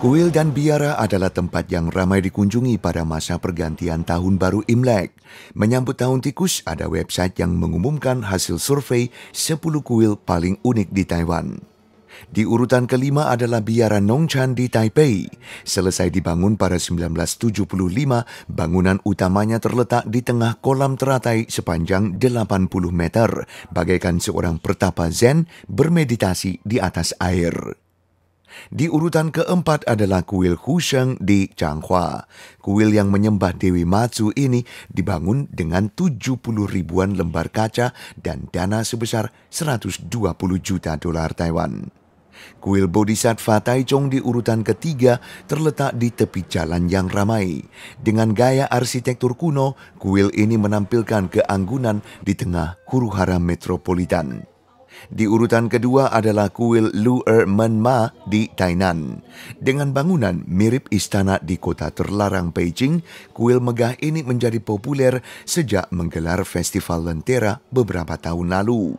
Kuil dan biara adalah tempat yang ramai dikunjungi pada masa pergantian tahun baru Imlek. Menyambut tahun tikus, ada website yang mengumumkan hasil survei 10 kuil paling unik di Taiwan. Di urutan kelima adalah biara Nongchan di Taipei. Selesai dibangun pada 1975, bangunan utamanya terletak di tengah kolam teratai sepanjang 80 meter, bagaikan seorang pertapa Zen bermeditasi di atas air. Di urutan keempat adalah kuil Husheng di Changhua. Kuil yang menyembah Dewi Matsu ini dibangun dengan 70 ribuan lembar kaca dan dana sebesar 120 juta dolar Taiwan. Kuil Bodhisattva Taichung di urutan ketiga terletak di tepi jalan yang ramai. Dengan gaya arsitektur kuno, kuil ini menampilkan keanggunan di tengah huru hara metropolitan. Di urutan kedua adalah kuil Lu'er Ma di Tainan. Dengan bangunan mirip istana di kota terlarang Beijing, kuil megah ini menjadi populer sejak menggelar festival lentera beberapa tahun lalu.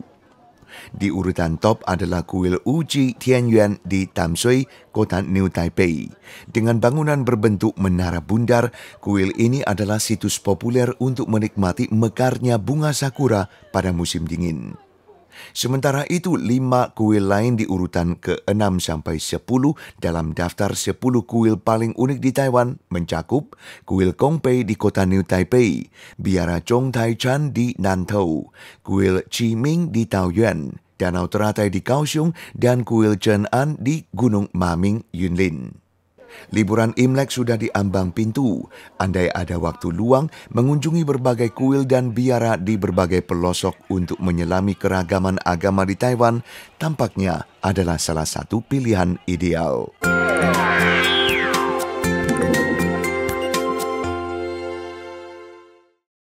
Di urutan top adalah kuil Uji Tianyuan di Tamsui, kota New Taipei. Dengan bangunan berbentuk menara bundar, kuil ini adalah situs populer untuk menikmati mekarnya bunga sakura pada musim dingin. Sementara itu, lima kuil lain di urutan ke-6 sampai 10 dalam daftar 10 kuil paling unik di Taiwan mencakup kuil Kongpei di kota New Taipei, biara Chong Tai Chan di Nantou, kuil Chi Ming di Taoyuan, Danau Teratai di Kaohsiung, dan kuil Chen An di Gunung Maming, Yunlin. Liburan Imlek sudah diambang pintu. Andai ada waktu luang, mengunjungi berbagai kuil dan biara di berbagai pelosok untuk menyelami keragaman agama di Taiwan, tampaknya adalah salah satu pilihan ideal.